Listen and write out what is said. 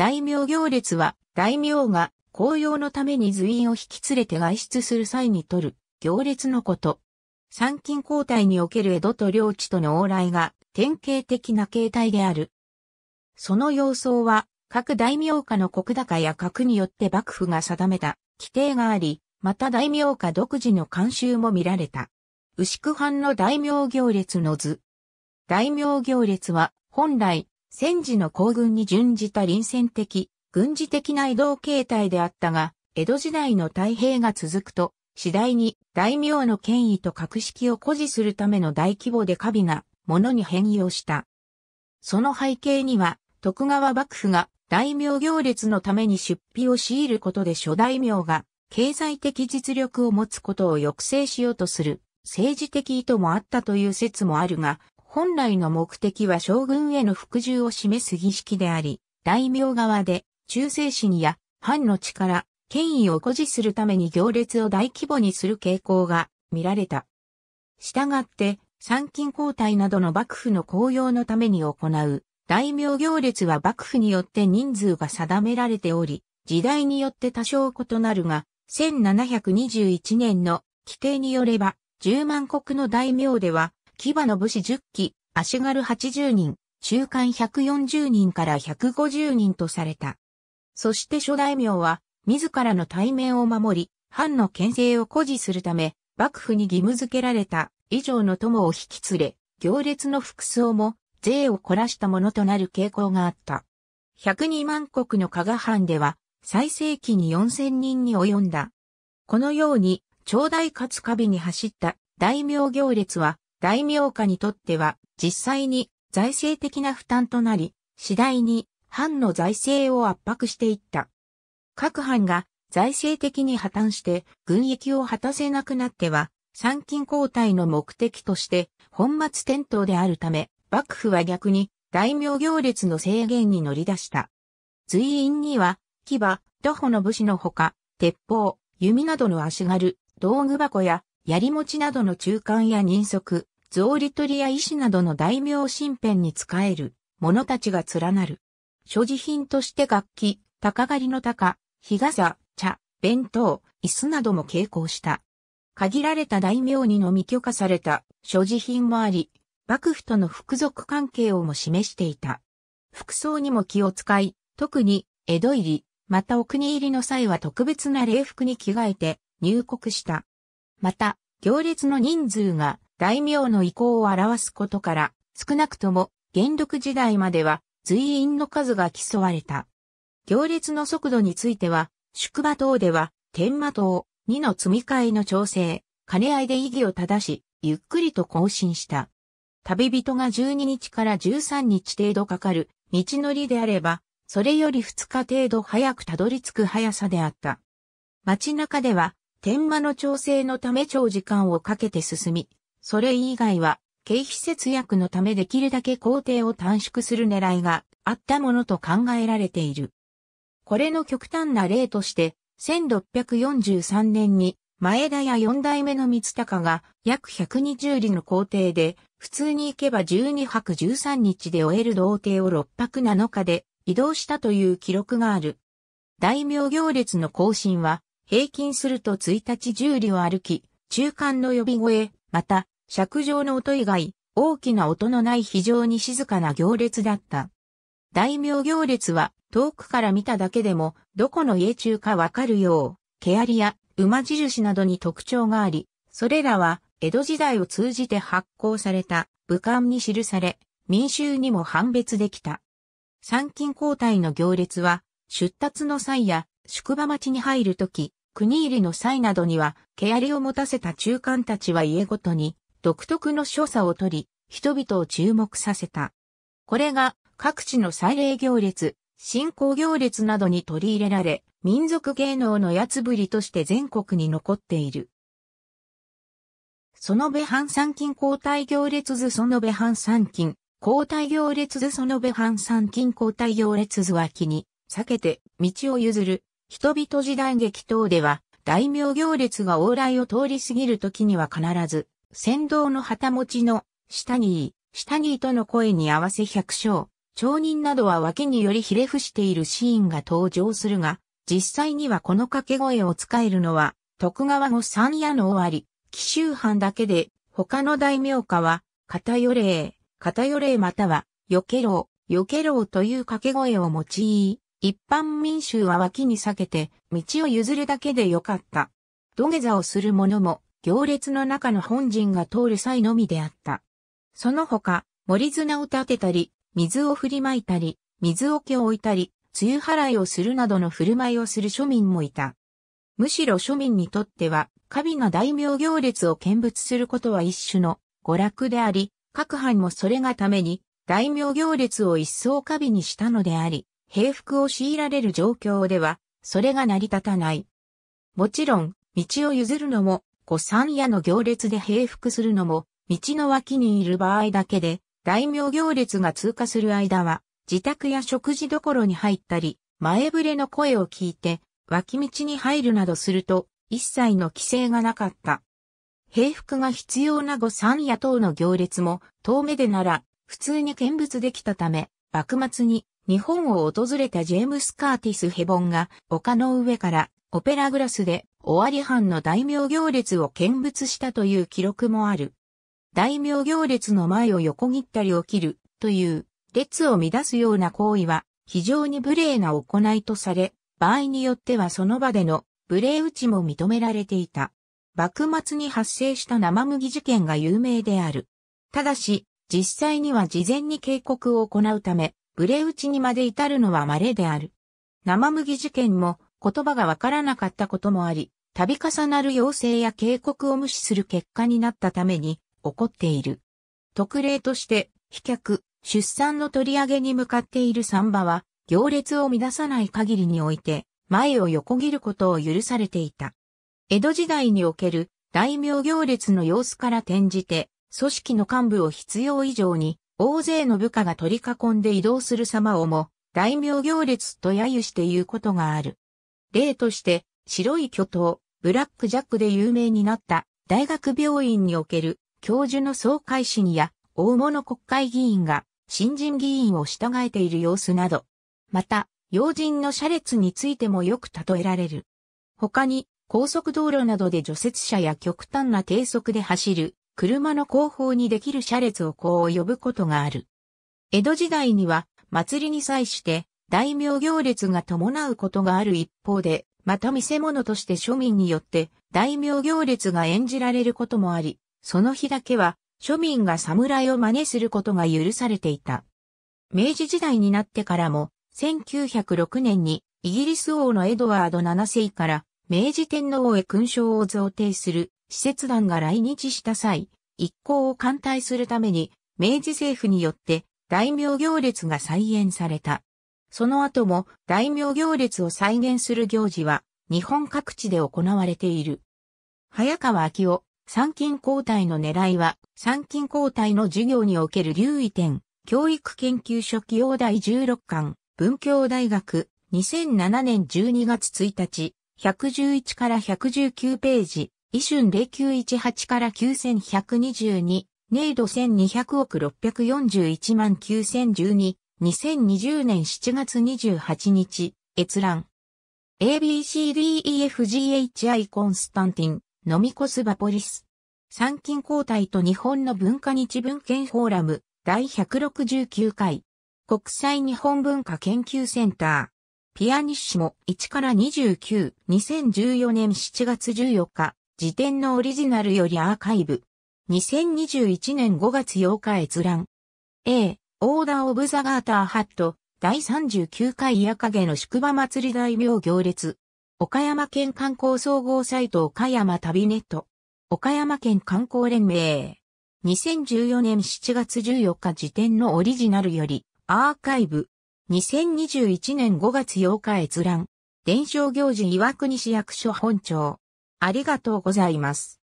大名行列は、大名が紅葉のために随員を引き連れて外出する際に取る行列のこと。参勤交代における江戸と領地との往来が典型的な形態である。その様相は、各大名家の国高や格によって幕府が定めた規定があり、また大名家独自の慣習も見られた。牛久藩の大名行列の図。大名行列は、本来、戦時の行軍に準じた臨戦的、軍事的な移動形態であったが、江戸時代の太平が続くと、次第に大名の権威と格式を誇示するための大規模で過敏なものに変容した。その背景には、徳川幕府が大名行列のために出費を強いることで諸大名が経済的実力を持つことを抑制しようとする政治的意図もあったという説もあるが、本来の目的は将軍への服従を示す儀式であり、大名側で忠誠心や藩の力、権威を誇示するために行列を大規模にする傾向が見られた。したがって、参勤交代などの幕府の公用のために行う大名行列は幕府によって人数が定められており、時代によって多少異なるが、1721年の規定によれば、10万国の大名では騎馬の武士10騎、足軽80人、中間140人から150人とされた。そして諸大名は、自らの対面を守り、藩の牽制を誇示するため、幕府に義務付けられた以上の友を引き連れ、行列の服装も、税を凝らしたものとなる傾向があった。102万国の加賀藩では、最盛期に4000人に及んだ。このように、長大かつカに走った大名行列は、大名家にとっては実際に財政的な負担となり、次第に藩の財政を圧迫していった。各藩が財政的に破綻して軍役を果たせなくなっては、参勤交代の目的として本末転倒であるため、幕府は逆に大名行列の制限に乗り出した。随員には、牙、徒歩の武士のほか、鉄砲、弓などの足軽、道具箱や槍持ちなどの中間や人足、造ーリトリや医師などの大名身辺に仕える者たちが連なる。所持品として楽器、鷹狩りの鷹、日傘、茶、弁当、椅子なども傾向した。限られた大名にのみ許可された所持品もあり、幕府との服属関係をも示していた。服装にも気を使い、特に江戸入り、またお国入りの際は特別な礼服に着替えて入国した。また、行列の人数が大名の意向を表すことから、少なくとも元禄時代までは随員の数が競われた。行列の速度については、宿場等では、天馬等、二の積み替えの調整、兼ね合いで意義を正し、ゆっくりと更新した。旅人が12日から13日程度かかる道のりであれば、それより2日程度早くたどり着く速さであった。街中では、天馬の調整のため長時間をかけて進み、それ以外は、経費節約のためできるだけ工程を短縮する狙いがあったものと考えられている。これの極端な例として、1643年に前田や4代目の三鷹が約120里の工程で、普通に行けば12泊13日で終える道程を6泊7日で移動したという記録がある。大名行列の更新は、平均すると1日10里を歩き、中間の呼び声、また、尺状の音以外、大きな音のない非常に静かな行列だった。大名行列は遠くから見ただけでもどこの家中かわかるよう、毛りや馬印などに特徴があり、それらは江戸時代を通じて発行された武漢に記され、民衆にも判別できた。参勤交代の行列は出立の際や宿場町に入るとき、国入りの際などには、毛りを持たせた中間たちは家ごとに、独特の所作をとり、人々を注目させた。これが各地の祭礼行列、信仰行列などに取り入れられ、民族芸能のやつぶりとして全国に残っている。そのべ半三金交代行列図そのべ半三金、交代行列図そのべ半三金交代行列図は気に、避けて道を譲る、人々時代劇等では、大名行列が往来を通り過ぎる時には必ず、先導の旗持ちの、下に、下にとの声に合わせ百姓、町人などは脇によりひれ伏しているシーンが登場するが、実際にはこの掛け声を使えるのは、徳川後三夜の終わり、紀州藩だけで、他の大名家は、片寄れ片寄れまたは、よけろ避よけろという掛け声を用い、一般民衆は脇に避けて、道を譲るだけでよかった。土下座をする者も、行列の中の本陣が通る際のみであった。その他、森綱を立てたり、水を振りまいたり、水桶を置いたり、梅雨払いをするなどの振る舞いをする庶民もいた。むしろ庶民にとっては、カビな大名行列を見物することは一種の娯楽であり、各藩もそれがために、大名行列を一層過敏にしたのであり、平服を強いられる状況では、それが成り立たない。もちろん、道を譲るのも、御三夜の行列で平服するのも、道の脇にいる場合だけで、大名行列が通過する間は、自宅や食事どころに入ったり、前触れの声を聞いて、脇道に入るなどすると、一切の規制がなかった。平服が必要な御三夜等の行列も、遠目でなら、普通に見物できたため、幕末に日本を訪れたジェームス・カーティス・ヘボンが丘の上からオペラグラスで尾張藩の大名行列を見物したという記録もある。大名行列の前を横切ったり起きるという列を乱すような行為は非常に無礼な行いとされ、場合によってはその場での無礼打ちも認められていた。幕末に発生した生麦事件が有名である。ただし、実際には事前に警告を行うため、無礼打ちにまで至るのは稀である。生麦事件も言葉がわからなかったこともあり、度重なる要請や警告を無視する結果になったために、起こっている。特例として、飛脚、出産の取り上げに向かっているンバは、行列を乱さない限りにおいて、前を横切ることを許されていた。江戸時代における大名行列の様子から転じて、組織の幹部を必要以上に、大勢の部下が取り囲んで移動する様をも、大名行列と揶揄して言うことがある。例として、白い巨頭、ブラックジャックで有名になった大学病院における教授の総会審や大物国会議員が新人議員を従えている様子など、また、要人の車列についてもよく例えられる。他に、高速道路などで除雪車や極端な低速で走る車の後方にできる車列をこう呼ぶことがある。江戸時代には祭りに際して大名行列が伴うことがある一方で、また見せ物として庶民によって大名行列が演じられることもあり、その日だけは庶民が侍を真似することが許されていた。明治時代になってからも、1906年にイギリス王のエドワード7世から明治天皇へ勲章を贈呈する使節団が来日した際、一行を艦隊するために明治政府によって大名行列が再演された。その後も大名行列を再現する行事は日本各地で行われている。早川昭夫、参勤交代の狙いは、参勤交代の授業における留意点、教育研究所起用第16巻、文教大学、2007年12月1日、111から119ページ、異春0918から9122、ネイド1200億641万9012、2020年7月28日、閲覧。ABCDEFGHI コンスタンティン、ノミコスバポリス。参勤交代と日本の文化日文献フォーラム、第169回。国際日本文化研究センター。ピアニッシモ1から29、2014年7月14日、時点のオリジナルよりアーカイブ。2021年5月8日閲覧。A、オーダーオブザガーターハット、第39回矢影の宿場祭り大名行列。岡山県観光総合サイト岡山旅ネット。岡山県観光連盟。2014年7月14日時点のオリジナルより、アーカイブ。2021年5月8日閲覧。伝承行事岩国市役所本庁。ありがとうございます。